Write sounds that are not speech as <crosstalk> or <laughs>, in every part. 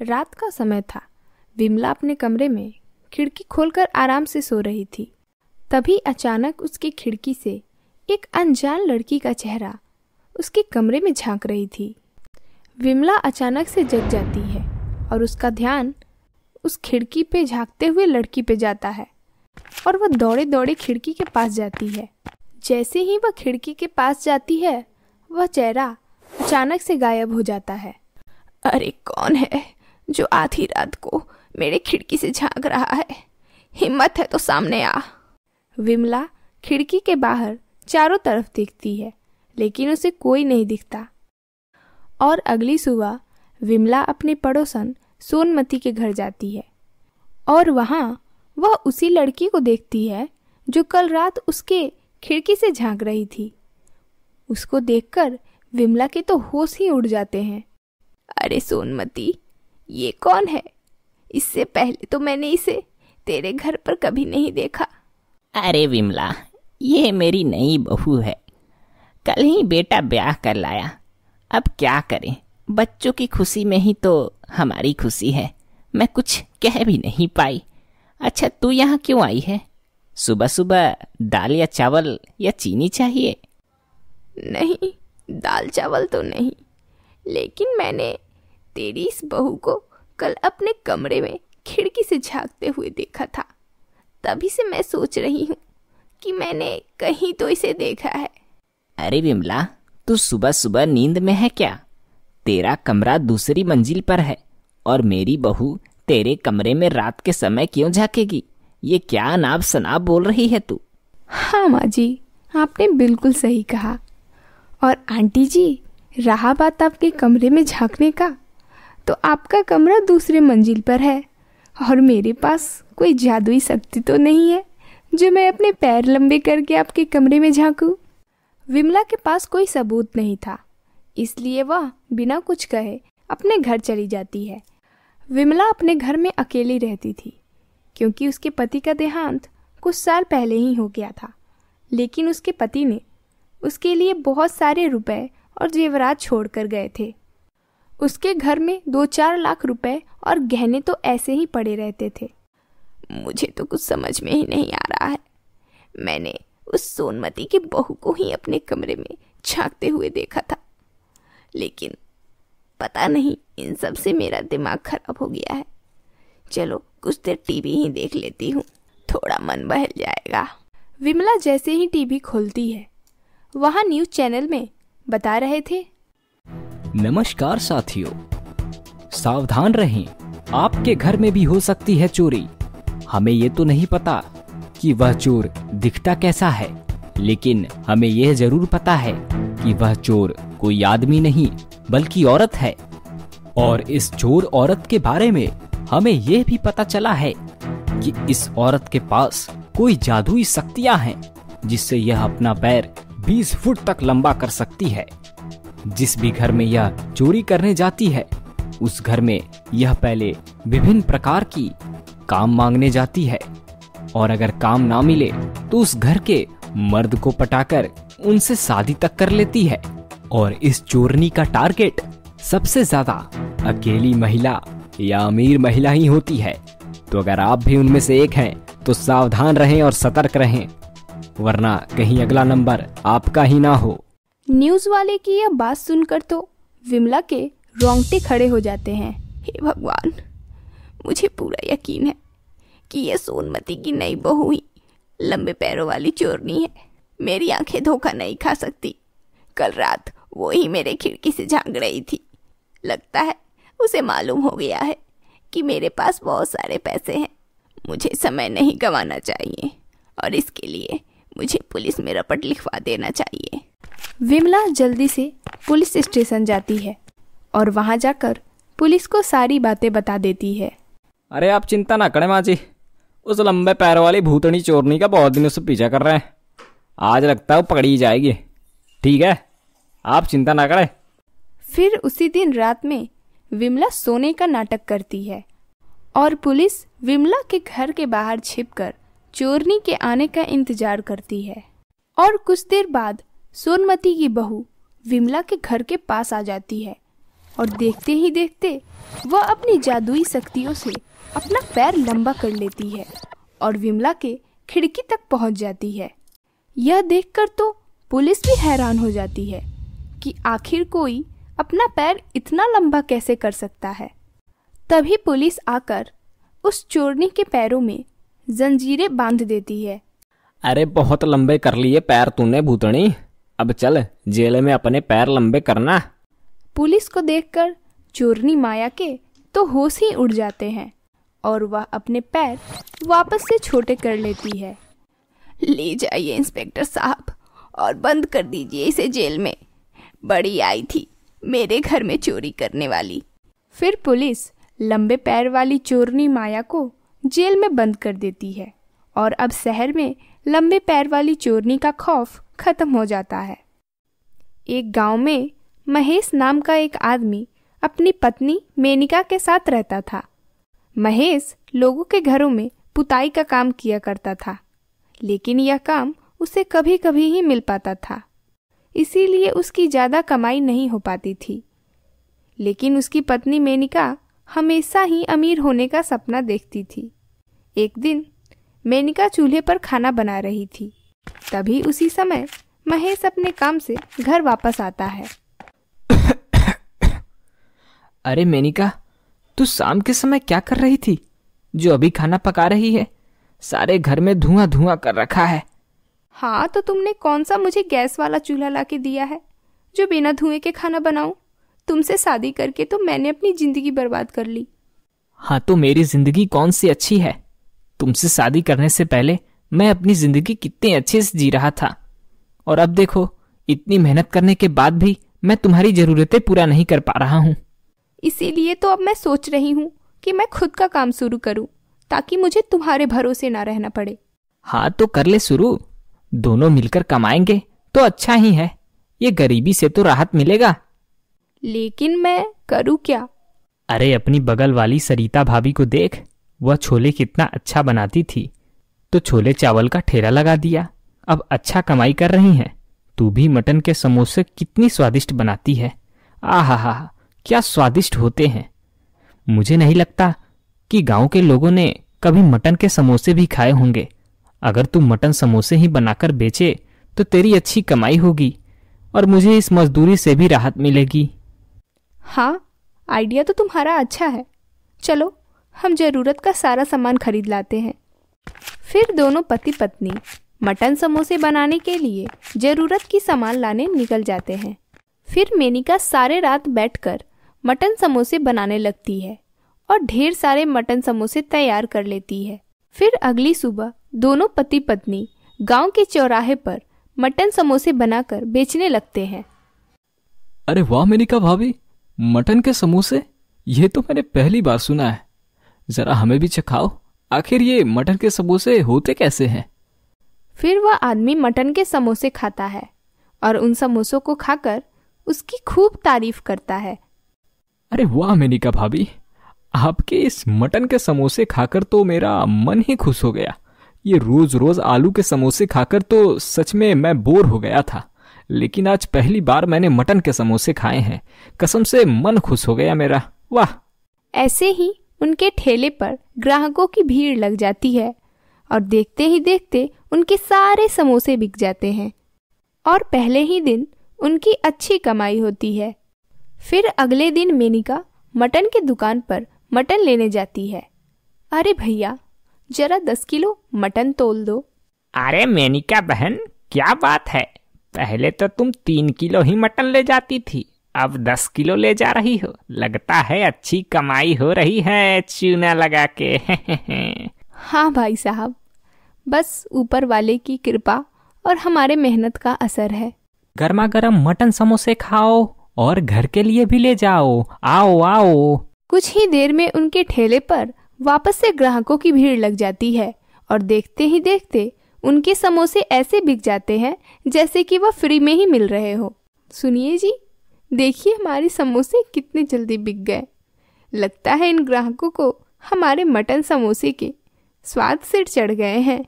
रात का समय था विमला अपने कमरे में खिड़की खोलकर आराम से सो रही थी तभी अचानक उसकी खिड़की से एक अनजान लड़की का चेहरा उसके कमरे में झांक रही थी विमला अचानक से जग जाती है और उसका ध्यान उस खिड़की पे झांकते हुए लड़की पे जाता है और वह दौड़े दौड़े खिड़की के पास जाती है जैसे ही वह खिड़की के पास जाती है वह चेहरा अचानक से गायब हो जाता है अरे कौन है जो आधी रात को मेरे खिड़की से झांक रहा है हिम्मत है तो सामने आ विमला खिड़की के बाहर चारों तरफ देखती है लेकिन उसे कोई नहीं दिखता और अगली सुबह विमला अपने पड़ोसन सोनमती के घर जाती है और वहाँ वह उसी लड़की को देखती है जो कल रात उसके खिड़की से झांक रही थी उसको देखकर विमला के तो होश ही उड़ जाते हैं अरे सोनमती ये कौन है इससे पहले तो मैंने इसे तेरे घर पर कभी नहीं देखा अरे विमला ये मेरी नई बहू है कल ही बेटा ब्याह कर लाया अब क्या करें बच्चों की खुशी में ही तो हमारी खुशी है मैं कुछ कह भी नहीं पाई अच्छा तू यहाँ क्यों आई है सुबह सुबह दाल या चावल या चीनी चाहिए नहीं दाल चावल तो नहीं लेकिन मैंने तेरी इस बहू को कल अपने कमरे में खिड़की से झांकते हुए देखा था तभी से मैं सोच रही हूँ कि मैंने कहीं तो इसे देखा है अरे विमला तू सुबह सुबह नींद में है क्या तेरा कमरा दूसरी मंजिल पर है और मेरी बहू तेरे कमरे में रात के समय क्यों झाकेगी ये क्या अनाप शनाप बोल रही है तू हाँ माँ जी आपने बिल्कुल सही कहा और आंटी जी रहा बात आपके कमरे में झांकने का तो आपका कमरा दूसरे मंजिल पर है और मेरे पास कोई जादुई शक्ति तो नहीं है जो मैं अपने पैर लंबे करके आपके कमरे में झांकूं। विमला के पास कोई सबूत नहीं था इसलिए वह बिना कुछ कहे अपने घर चली जाती है विमला अपने घर में अकेली रहती थी क्योंकि उसके पति का देहांत कुछ साल पहले ही हो गया था लेकिन उसके पति ने उसके लिए बहुत सारे रुपए और जेवरात छोड़ कर गए थे उसके घर में दो चार लाख रुपए और गहने तो ऐसे ही पड़े रहते थे मुझे तो कुछ समझ में ही नहीं आ रहा है मैंने उस सोनमती की बहू को ही अपने कमरे में झाँकते हुए देखा था लेकिन पता नहीं इन सब से मेरा दिमाग खराब हो गया है चलो कुछ देर टीवी ही देख लेती हूँ थोड़ा मन बहल जाएगा विमला जैसे ही टीवी खोलती है वहाँ न्यूज़ चैनल में बता रहे थे नमस्कार साथियों सावधान रहें आपके घर में भी हो सकती है चोरी हमें ये तो नहीं पता कि वह चोर दिखता कैसा है लेकिन हमें यह जरूर पता है कि वह चोर कोई आदमी नहीं बल्कि औरत है और इस चोर औरत के बारे में हमें यह भी पता चला है कि इस औरत के पास कोई जादुई शक्तियां हैं जिससे यह अपना पैर 20 फुट तक लंबा कर सकती है जिस भी घर में यह चोरी करने जाती है उस घर में यह पहले विभिन्न प्रकार की काम मांगने जाती है और अगर काम ना मिले तो उस घर के मर्द को पटाकर उनसे शादी तक कर लेती है और इस चोरनी का टारगेट सबसे ज्यादा अकेली महिला या अमीर महिला ही होती है तो अगर आप भी उनमें से एक हैं तो सावधान रहें और सतर्क रहें वरना कहीं अगला नंबर आपका ही ना हो न्यूज वाले की यह बात सुनकर तो विमला के रोंगटे खड़े हो जाते हैं हे भगवान मुझे पूरा यकीन है कि यह सोनमती की नई बहू ही लंबे पैरों वाली चोरनी है मेरी आंखें धोखा नहीं खा सकती कल रात वो ही मेरे खिड़की से झांक रही थी लगता है उसे मालूम हो गया है कि मेरे पास बहुत सारे पैसे हैं मुझे समय नहीं गंवाना चाहिए और इसके लिए मुझे पुलिस में रपट लिखवा देना चाहिए विमला जल्दी से पुलिस स्टेशन जाती है और वहाँ जाकर पुलिस को सारी बातें बता देती है अरे आप चिंता ना करें माँ जी उस लंबे पैर वाली भूतनी चोरनी का बहुत दिनों से पीछा कर रहे हैं आज लगता है पकड़ी जाएगी ठीक है आप चिंता ना करें फिर उसी दिन रात में विमला सोने का नाटक करती है और पुलिस विमला के घर के बाहर छिपकर चोरनी के आने का इंतजार करती है और कुछ देर बाद सोनमती की बहू विमला के घर के पास आ जाती है और देखते ही देखते वह अपनी जादुई शक्तियों से अपना पैर लंबा कर लेती है और विमला के खिड़की तक पहुंच जाती है यह देखकर तो पुलिस भी हैरान हो जाती है कि आखिर कोई अपना पैर इतना लंबा कैसे कर सकता है तभी पुलिस आकर उस चोरनी के पैरों में जंजीरें बांध देती है अरे बहुत लंबे कर लिए पैर तूने भूतनी अब चल जेल में अपने पैर लंबे करना पुलिस को देखकर चोरनी माया के तो होश ही उड़ जाते हैं और वह अपने पैर वापस से छोटे कर लेती है ले जाइए इंस्पेक्टर साहब और बंद कर दीजिए इसे जेल में बड़ी आई थी मेरे घर में चोरी करने वाली फिर पुलिस लंबे पैर वाली चोरनी माया को जेल में बंद कर देती है और अब शहर में लंबे पैर वाली चोरनी का खौफ खत्म हो जाता है एक गांव में महेश नाम का एक आदमी अपनी पत्नी मेनिका के साथ रहता था महेश लोगों के घरों में पुताई का काम किया करता था लेकिन यह काम उसे कभी कभी ही मिल पाता था इसीलिए उसकी ज़्यादा कमाई नहीं हो पाती थी लेकिन उसकी पत्नी मेनिका हमेशा ही अमीर होने का सपना देखती थी एक दिन मेनिका चूल्हे पर खाना बना रही थी तभी उसी समय महेश अपने काम से घर वापस आता है अरे मेनिका तू शाम के समय क्या कर रही थी जो अभी खाना पका रही है सारे घर में धुआं धुआं कर रखा है हाँ तो तुमने कौन सा मुझे गैस वाला चूल्हा लाके दिया है जो बिना धुएं के खाना बनाऊ तुमसे शादी करके तो मैंने अपनी जिंदगी बर्बाद कर ली हाँ तो मेरी जिंदगी कौन सी अच्छी है तुमसे शादी करने से पहले मैं अपनी जिंदगी कितने अच्छे से जी रहा था और अब देखो इतनी मेहनत करने के बाद भी मैं तुम्हारी जरूरतें पूरा नहीं कर पा रहा हूँ इसीलिए तो अब मैं सोच रही हूँ कि मैं खुद का काम शुरू करूँ ताकि मुझे तुम्हारे भरोसे ना रहना पड़े हाँ तो कर ले शुरू दोनों मिलकर कमाएंगे तो अच्छा ही है ये गरीबी से तो राहत मिलेगा लेकिन मैं करूँ क्या अरे अपनी बगल वाली सरिता भाभी को देख वह छोले कितना अच्छा बनाती थी तो छोले चावल का ठेरा लगा दिया अब अच्छा कमाई कर रही हैं तू भी मटन के समोसे कितनी स्वादिष्ट बनाती है आह हा क्या स्वादिष्ट होते हैं मुझे नहीं लगता कि गांव के लोगों ने कभी मटन के समोसे भी खाए होंगे अगर तू मटन समोसे ही बनाकर बेचे तो तेरी अच्छी कमाई होगी और मुझे इस मजदूरी से भी राहत मिलेगी हाँ आइडिया तो तुम्हारा अच्छा है चलो हम ज़रूरत का सारा सामान खरीद लाते हैं फिर दोनों पति पत्नी मटन समोसे बनाने के लिए ज़रूरत की सामान लाने निकल जाते हैं फिर मेनिका सारे रात बैठकर मटन समोसे बनाने लगती है और ढेर सारे मटन समोसे तैयार कर लेती है फिर अगली सुबह दोनों पति पत्नी गांव के चौराहे पर मटन समोसे बनाकर बेचने लगते हैं अरे वाह मेनिका भाभी मटन के समोसे ये तो मैंने पहली बार सुना है जरा हमें भी चखाओ आखिर ये मटन के समोसे होते कैसे हैं फिर वह आदमी मटन के समोसे खाता है और उन समोसों को खाकर उसकी खूब तारीफ करता है अरे वाह मेनिका भाभी आपके इस मटन के समोसे खाकर तो मेरा मन ही खुश हो गया ये रोज रोज आलू के समोसे खाकर तो सच में मैं बोर हो गया था लेकिन आज पहली बार मैंने मटन के समोसे खाए हैं कसम से मन खुश हो गया मेरा वाह ऐसे ही उनके ठेले पर ग्राहकों की भीड़ लग जाती है और देखते ही देखते उनके सारे समोसे बिक जाते हैं और पहले ही दिन उनकी अच्छी कमाई होती है फिर अगले दिन मेनिका मटन की दुकान पर मटन लेने जाती है अरे भैया जरा दस किलो मटन तोल दो अरे मेनिका बहन क्या बात है पहले तो तुम तीन किलो ही मटन ले जाती थी अब दस किलो ले जा रही हो लगता है अच्छी कमाई हो रही है चूना लगा के <laughs> हाँ भाई साहब बस ऊपर वाले की कृपा और हमारे मेहनत का असर है गर्मा गर्म मटन समोसे खाओ और घर के लिए भी ले जाओ आओ आओ कुछ ही देर में उनके ठेले पर वापस से ग्राहकों की भीड़ लग जाती है और देखते ही देखते उनके समोसे ऐसे बिक जाते हैं जैसे कि वह फ्री में ही मिल रहे हो सुनिए जी देखिए हमारे समोसे कितने जल्दी बिक गए लगता है इन ग्राहकों को हमारे मटन समोसे के स्वाद सिर चढ़ गए हैं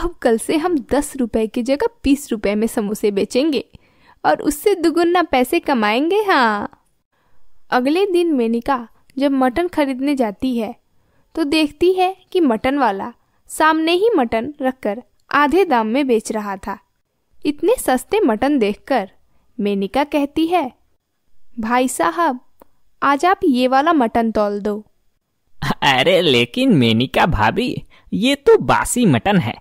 अब कल से हम दस रुपए की जगह बीस रुपए में समोसे बेचेंगे और उससे दुगुना पैसे कमाएंगे हाँ अगले दिन मेनिका जब मटन खरीदने जाती है तो देखती है कि मटन वाला सामने ही मटन रखकर आधे दाम में बेच रहा था इतने सस्ते मटन देखकर मेनिका कहती है भाई साहब आज आप ये वाला मटन तोल दो अरे लेकिन मेनिका भाभी ये तो बासी मटन है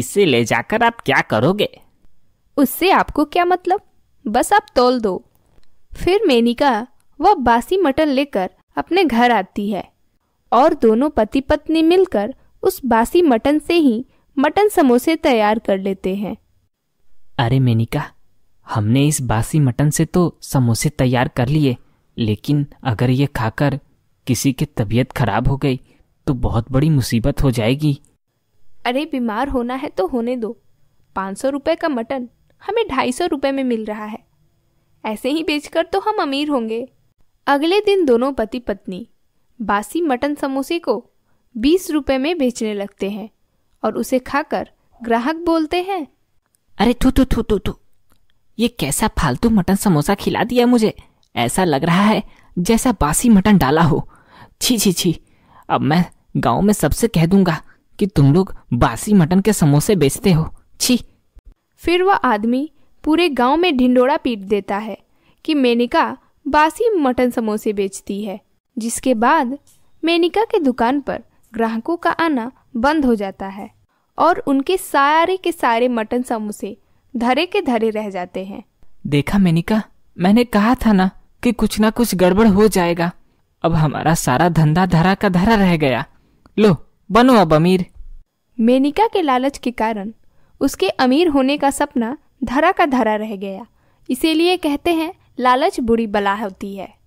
इसे ले जाकर आप क्या करोगे उससे आपको क्या मतलब बस आप तोल दो फिर मेनिका वह बासी मटन लेकर अपने घर आती है और दोनों पति पत्नी मिलकर उस बासी मटन से ही मटन समोसे तैयार कर लेते हैं अरे मेनिका हमने इस बासी मटन से तो समोसे तैयार कर लिए लेकिन अगर ये खाकर किसी की तबीयत खराब हो गई तो बहुत बड़ी मुसीबत हो जाएगी अरे बीमार होना है तो होने दो पाँच सौ रुपये का मटन हमें ढाई सौ रुपये में मिल रहा है ऐसे ही बेचकर तो हम अमीर होंगे अगले दिन दोनों पति पत्नी बासी मटन समोसे को बीस रुपये में बेचने लगते हैं और उसे खाकर ग्राहक बोलते हैं अरे थू थू थू थू थू ये कैसा फालतू मटन समोसा खिला दिया मुझे ऐसा लग रहा है जैसा बासी मटन डाला हो छी छी छी अब मैं गांव में सबसे कह दूंगा कि तुम लोग बासी मटन के समोसे बेचते हो छी फिर वह आदमी पूरे गांव में ढिंडोरा पीट देता है कि मेनिका बासी मटन समोसे बेचती है जिसके बाद मेनिका के दुकान पर ग्राहकों का आना बंद हो जाता है और उनके सारे के सारे मटन समोसे धरे के धरे रह जाते हैं देखा मेनिका मैंने कहा था ना कि कुछ ना कुछ गड़बड़ हो जाएगा अब हमारा सारा धंधा धरा का धरा रह गया लो बनो अब अमीर मेनिका के लालच के कारण उसके अमीर होने का सपना धरा का धरा रह गया इसीलिए कहते हैं लालच बुरी बला होती है